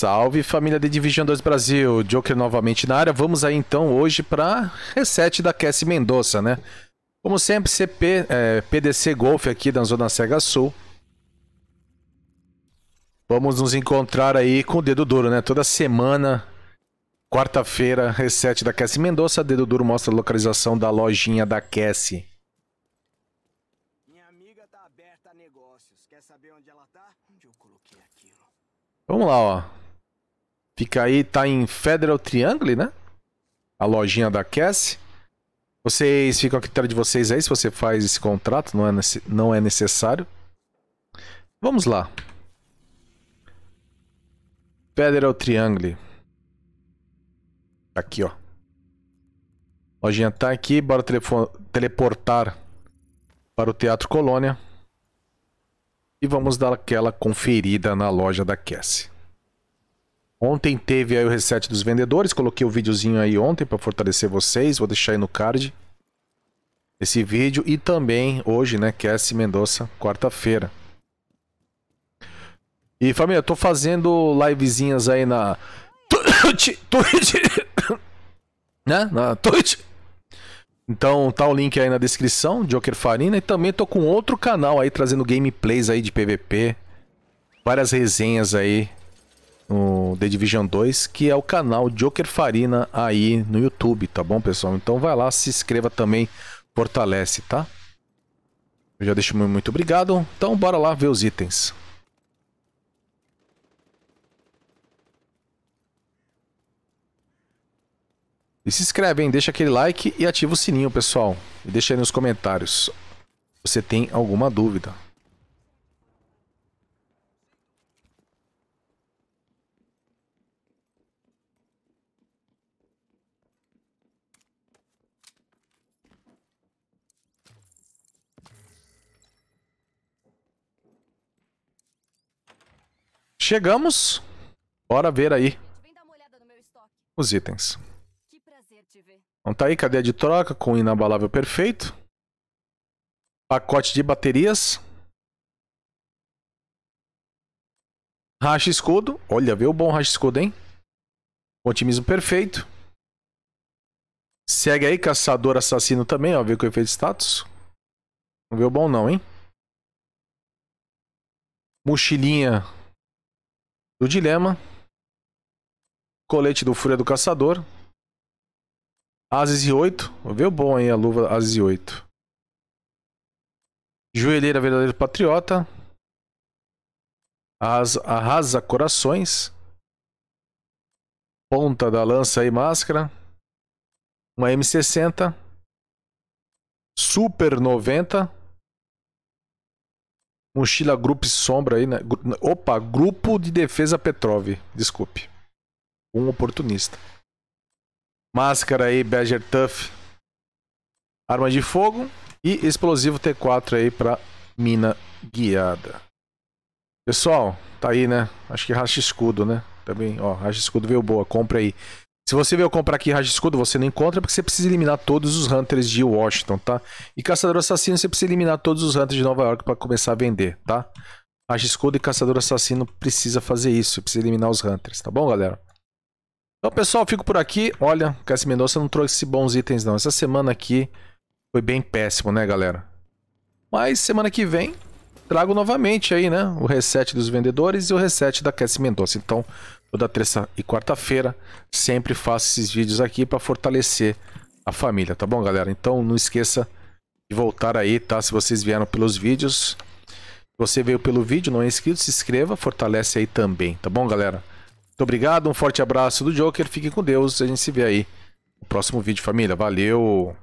Salve família de Division 2 Brasil, Joker novamente na área. Vamos aí então hoje para reset da Cassie Mendonça, né? Como sempre, CP, é, PDC Golf aqui da Zona Cega Sul. Vamos nos encontrar aí com o dedo duro, né? Toda semana, quarta-feira, reset da Cassie Mendonça. Dedo duro mostra a localização da lojinha da Cassie. Minha amiga tá aberta a negócios. Quer saber onde ela tá? Onde eu coloquei aquilo? Vamos lá, ó. Fica aí, tá em Federal Triangle, né? A lojinha da Cass. Vocês ficam aqui critério de vocês aí se você faz esse contrato, não é, não é necessário. Vamos lá. Federal Triangle. Tá aqui, ó. Lojinha tá aqui, bora teleportar para o Teatro Colônia. E vamos dar aquela conferida na loja da Cassie. Ontem teve aí o reset dos vendedores, coloquei o videozinho aí ontem para fortalecer vocês, vou deixar aí no card esse vídeo e também hoje, né, Cassie Mendonça, quarta-feira. E família, eu tô fazendo livezinhas aí na Twitch, Twitch, né, na Twitch. Então tá o link aí na descrição, Joker Farina, e também tô com outro canal aí trazendo gameplays aí de PVP, várias resenhas aí no The Division 2, que é o canal Joker Farina aí no YouTube, tá bom, pessoal? Então vai lá, se inscreva também, fortalece, tá? Eu já deixo muito obrigado, então bora lá ver os itens. E se inscreve, hein? Deixa aquele like e ativa o sininho, pessoal. E deixa aí nos comentários se você tem alguma dúvida. Chegamos. Bora ver aí os itens. Então tá aí, cadeia de troca com inabalável perfeito. Pacote de baterias. Racha escudo. Olha, veio o bom racha escudo, hein? Otimismo perfeito. Segue aí, caçador assassino também, ó. Vê com o efeito status. Não veio bom não, hein? Mochilinha do Dilema, Colete do Fúria do Caçador, Asis e 8, veio bom aí a luva Asis e 8, Joelheira Verdadeiro Patriota, Arrasa, arrasa Corações, Ponta da Lança e Máscara, uma M60, Super 90, Mochila Grupo Sombra aí, né? Opa, Grupo de Defesa Petrov, desculpe. Um oportunista. Máscara aí, Badger Tough. Arma de fogo e explosivo T4 aí para mina guiada. Pessoal, tá aí, né? Acho que racha escudo, né? Também, ó, racha escudo veio boa, compra aí. Se você veio comprar aqui Raja Escudo, você não encontra porque você precisa eliminar todos os Hunters de Washington, tá? E Caçador Assassino, você precisa eliminar todos os Hunters de Nova York para começar a vender, tá? Raja Escudo e Caçador Assassino precisa fazer isso, precisa eliminar os Hunters, tá bom, galera? Então, pessoal, fico por aqui. Olha, Cassi Mendonça não trouxe bons itens, não. Essa semana aqui foi bem péssimo, né, galera? Mas semana que vem trago novamente aí, né? O reset dos vendedores e o reset da Cassi Mendonça. Então, toda terça e quarta-feira. Sempre faço esses vídeos aqui para fortalecer a família, tá bom, galera? Então não esqueça de voltar aí, tá? Se vocês vieram pelos vídeos, se você veio pelo vídeo, não é inscrito, se inscreva, fortalece aí também, tá bom, galera? Muito obrigado, um forte abraço do Joker, fiquem com Deus, a gente se vê aí no próximo vídeo, família. Valeu!